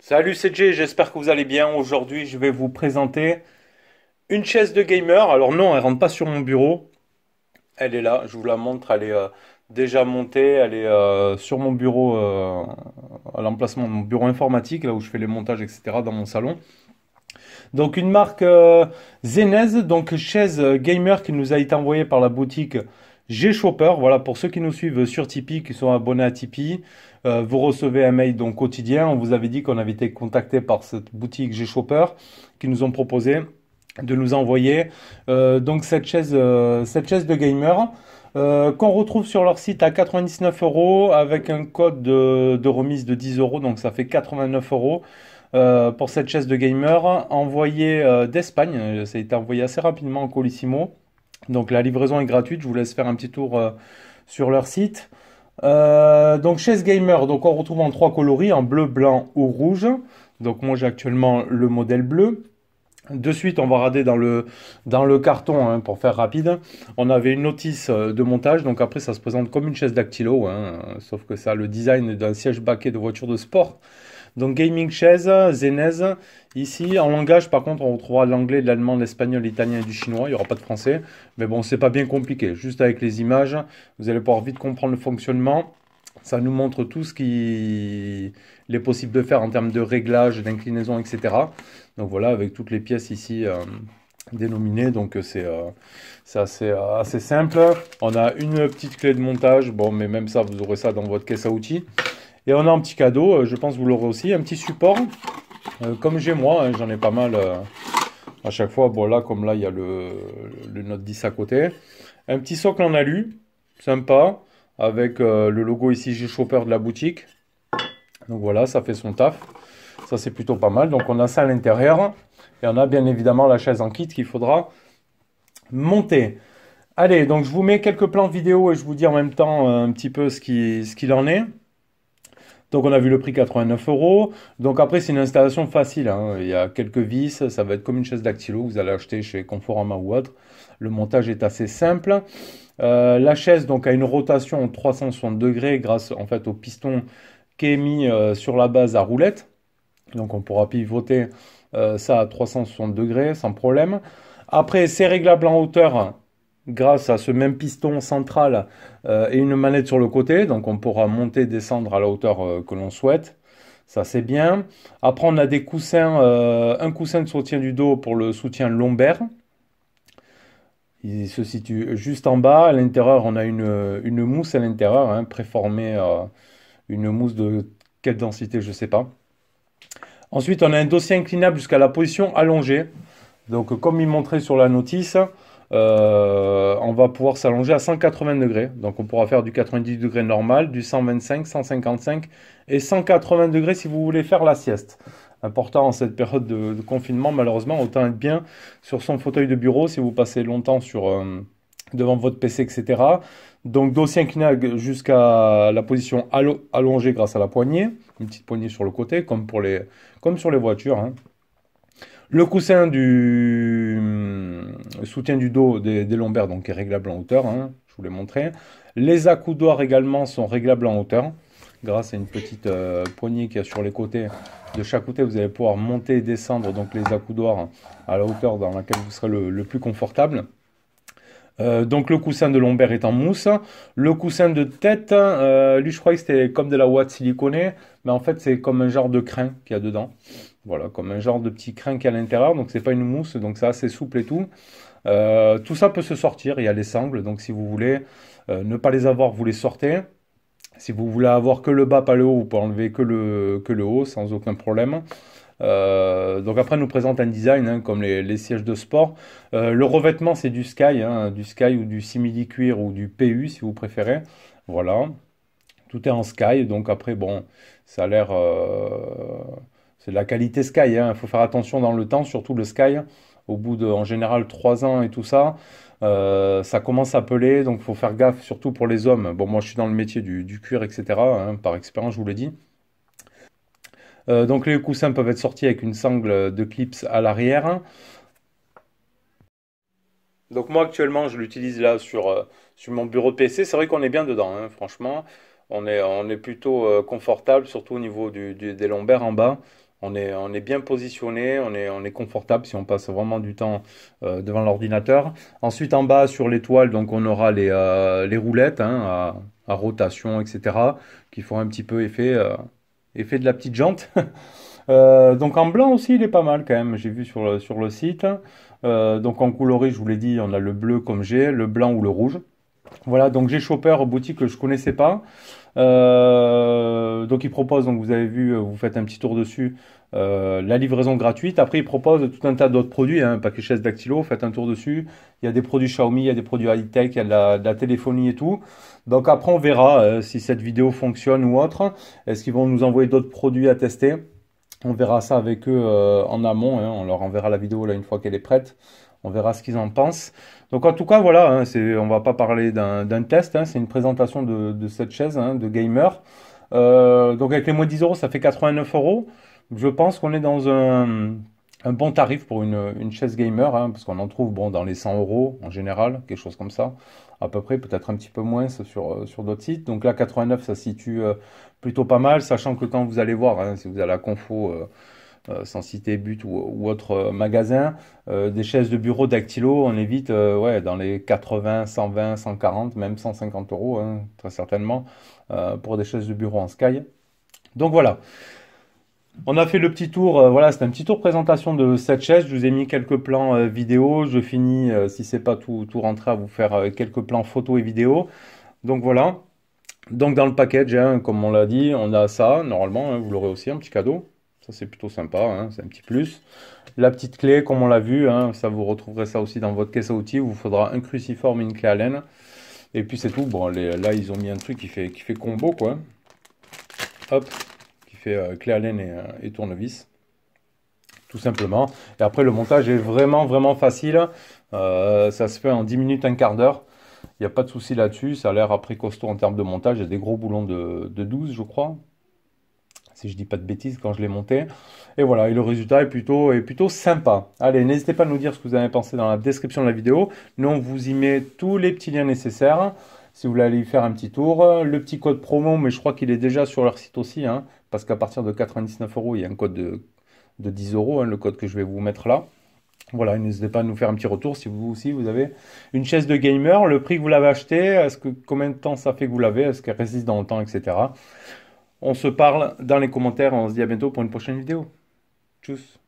Salut c'est j'espère que vous allez bien. Aujourd'hui je vais vous présenter une chaise de gamer. Alors non, elle rentre pas sur mon bureau. Elle est là, je vous la montre, elle est euh, déjà montée, elle est euh, sur mon bureau, euh, à l'emplacement de mon bureau informatique, là où je fais les montages, etc. dans mon salon. Donc une marque euh, Zenez, donc chaise euh, gamer qui nous a été envoyée par la boutique G-Shopper. Voilà, pour ceux qui nous suivent sur Tipeee, qui sont abonnés à Tipeee, euh, vous recevez un mail donc quotidien. On vous avait dit qu'on avait été contacté par cette boutique G-Shopper qui nous ont proposé de nous envoyer donc cette chaise, cette chaise de gamer. qu'on retrouve sur leur site à 99 euros avec un code de, de remise de 10 euros, donc ça fait 89 euros. Euh, pour cette chaise de gamer envoyée euh, d'Espagne. Ça a été envoyé assez rapidement en Colissimo. Donc la livraison est gratuite. Je vous laisse faire un petit tour euh, sur leur site. donc chaise gamer, donc on retrouve en trois coloris, en bleu, blanc ou rouge. Donc moi j'ai actuellement le modèle bleu. De suite, on va regarder dans le, dans le carton hein, pour faire rapide. On avait une notice de montage, donc après ça se présente comme une chaise dactylo, hein. sauf que ça a le design d'un siège baquet de voiture de sport. Donc gaming chaise, zenez. Ici, en langage, par contre, on retrouvera l'anglais, l'allemand, l'espagnol, l'italien et du chinois. Il n'y aura pas de français. Mais bon, c'est pas bien compliqué. Juste avec les images, vous allez pouvoir vite comprendre le fonctionnement. Ça nous montre tout ce qu'il est possible de faire en termes de réglage, d'inclinaison, etc. Donc voilà, avec toutes les pièces ici euh, dénominées. Donc c'est euh, assez, euh, assez simple. On a une petite clé de montage. Bon, mais même ça, vous aurez ça dans votre caisse à outils. Et on a un petit cadeau, euh, je pense que vous l'aurez aussi, un petit support, euh, comme j'ai moi, hein, j'en ai pas mal euh, à chaque fois. Bon comme là, il y a le, Note 10 à côté. Un petit socle en alu, sympa, avec le logo ici G Chopper de la boutique. Donc voilà, ça fait son taf. Ça, c'est plutôt pas mal. Donc on a ça à l'intérieur. Et on a bien évidemment la chaise en kit qu'il faudra monter. Allez, donc je vous mets quelques plans de vidéo et je vous dis en même temps un petit peu ce qu'il ce en est. Donc on a vu le prix 89 euros. Donc après c'est une installation facile. Hein. Il y a quelques vis, ça va être comme une chaise dactylo que vous allez acheter chez Conforama ou autre. Le montage est assez simple. Euh, la chaise donc a une rotation en 360 degrés grâce en fait au piston qui est mis euh, sur la base à roulette. Donc on pourra pivoter euh, ça à 360 degrés sans problème. Après c'est réglable en hauteur hein grâce à ce même piston central euh, et une manette sur le côté. Donc on pourra monter, descendre à la hauteur euh, que l'on souhaite. Ça c'est bien. Après on a des coussins, euh, un coussin de soutien du dos pour le soutien lombaire. Il se situe juste en bas. À l'intérieur on a une, mousse à l'intérieur, hein, préformée, une mousse de quelle densité je ne sais pas. Ensuite on a un dossier inclinable jusqu'à la position allongée. Donc comme il montrait sur la notice, euh, on va pouvoir s'allonger à 180 degrés. Donc on pourra faire du 90 degrés normal, du 125, 155 et 180 degrés si vous voulez faire la sieste. Important en cette période de, confinement, malheureusement, autant être bien sur son fauteuil de bureau si vous passez longtemps sur, euh, devant votre PC, etc. Donc dossier incliné jusqu'à la position allongée grâce à la poignée, une petite poignée sur le côté, comme, pour les, comme sur les voitures. Hein. Le coussin du soutien du dos des, lombaires donc est réglable en hauteur, hein, je vous l'ai montré. Les accoudoirs également sont réglables en hauteur. Grâce à une petite euh, poignée qu'il y a sur les côtés, de chaque côté, vous allez pouvoir monter et descendre donc les accoudoirs à la hauteur dans laquelle vous serez le, plus confortable. Euh, donc le coussin de lombaire est en mousse. Le coussin de tête, euh, lui je crois que c'était comme de la ouate siliconée, mais en fait c'est comme un genre de crin qu'il y a dedans. Voilà, comme un genre de petit est à l'intérieur. Donc, c'est pas une mousse, donc c'est assez souple et tout. Euh, tout ça peut se sortir. Il y a les sangles, donc si vous voulez euh, ne pas les avoir, vous les sortez. Si vous voulez avoir que le bas, pas le haut, vous pouvez enlever que le, que le haut sans aucun problème. Euh, donc après, nous présente un design hein, comme les, sièges de sport. le revêtement, c'est du Sky, hein, du Sky ou du simili cuir ou du PU si vous préférez. Voilà, tout est en Sky. Donc après, bon, ça a l'air, c'est de la qualité Sky. Il hein. faut faire attention dans le temps, surtout le Sky. Au bout de, en général, 3 ans et tout ça, euh, ça commence à peler. Donc, faut faire gaffe, surtout pour les hommes. Bon, moi, je suis dans le métier du, cuir, etc. Hein, par expérience, je vous le dis. Euh, donc, les coussins peuvent être sortis avec une sangle de clips à l'arrière. Donc, moi, actuellement, je l'utilise là sur, euh, sur mon bureau de PC. C'est vrai qu'on est bien dedans, hein, franchement. On est, on est plutôt confortable, surtout au niveau des lombaires en bas on est, on est bien positionné, on est, on est confortable si on passe vraiment du temps euh, devant l'ordinateur. Ensuite, en bas, sur l'étoile, donc on aura les, euh, les roulettes hein, à, rotation, etc., qui font un petit peu effet, euh, effet de la petite jante. donc en blanc aussi, il est pas mal quand même, j'ai vu sur le, sur le site. donc en coloris, je vous l'ai dit, on a le bleu comme j'ai, le blanc ou le rouge. Voilà, donc j'ai Chopper boutique que je connaissais pas. Euh, donc il propose, donc vous avez vu, euh, vous faites un petit tour dessus, euh, la livraison gratuite. Après, ils propose tout un tas d'autres produits, hein, un paquet chaises dactylo, faites un tour dessus. Il y a des produits Xiaomi, il y a des produits high-tech, il y a de la, téléphonie et tout. Donc après, on verra si cette vidéo fonctionne ou autre. Est-ce qu'ils vont nous envoyer d'autres produits à tester On verra ça avec eux en amont, hein. on leur enverra la vidéo là une fois qu'elle est prête on verra ce qu'ils en pensent. Donc en tout cas, voilà, hein, on ne va pas parler d'un test, hein, c'est une présentation de, cette chaise hein, de gamer. Euh, donc avec les moins 10 euros, ça fait 89 euros. Je pense qu'on est dans un, bon tarif pour une, chaise gamer, parce qu'on en trouve bon, dans les 100 euros en général, quelque chose comme ça, à peu près, peut-être un petit peu moins euh, sur, d'autres sites. Donc là, 89, ça situe euh, plutôt pas mal, sachant que quand vous allez voir, si vous allez à la Confo... Euh, sans citer But ou, autre euh, magasin, euh, des chaises de bureau dactylo, on évite vite ouais, dans les 80, 120, 140, même 150 euros, hein, très certainement, pour des chaises de bureau en Sky. Donc voilà. On a fait le petit tour, voilà, c'est un petit tour présentation de cette chaise. Je vous ai mis quelques plans vidéo. Je finis, si si c'est pas tout, tout rentré, à vous faire quelques plans photo et vidéo. Donc voilà. Donc dans le package, hein, comme on l'a dit, on a ça, normalement, hein, vous l'aurez aussi, un petit cadeau c'est plutôt sympa, hein, c'est un petit plus. La petite clé, comme on l'a vu, hein, ça vous retrouverez ça aussi dans votre caisse à outils. vous faudra un cruciforme et une clé allen Et puis c'est tout. Bon, là, ils ont mis un truc qui fait, qui fait combo, quoi. Hop, qui fait euh, clé allen euh, et, tournevis tout simplement. Et après, le montage est vraiment, vraiment facile. Euh, ça se fait en 10 minutes, un quart d'heure. Il n'y a pas de souci là-dessus. Ça a l'air après costaud en termes de montage. Il y a des gros boulons de, de 12, je crois si je dis pas de bêtises, quand je l'ai monté. Et voilà, et le résultat est plutôt, est plutôt sympa. Allez, n'hésitez pas à nous dire ce que vous avez pensé dans la description de la vidéo. Nous, on vous y met tous les petits liens nécessaires. Si vous voulez aller y faire un petit tour, le petit code promo, mais je crois qu'il est déjà sur leur site aussi, hein, parce qu'à partir de 99 euros, il y a un code de, 10 euros, hein, le code que je vais vous mettre là. Voilà, n'hésitez pas à nous faire un petit retour si vous aussi vous avez une chaise de gamer, le prix que vous l'avez acheté, est-ce que combien de temps ça fait que vous l'avez, est-ce qu'elle résiste dans le temps, etc. On se parle dans les commentaires. On se dit à bientôt pour une prochaine vidéo. Tchuss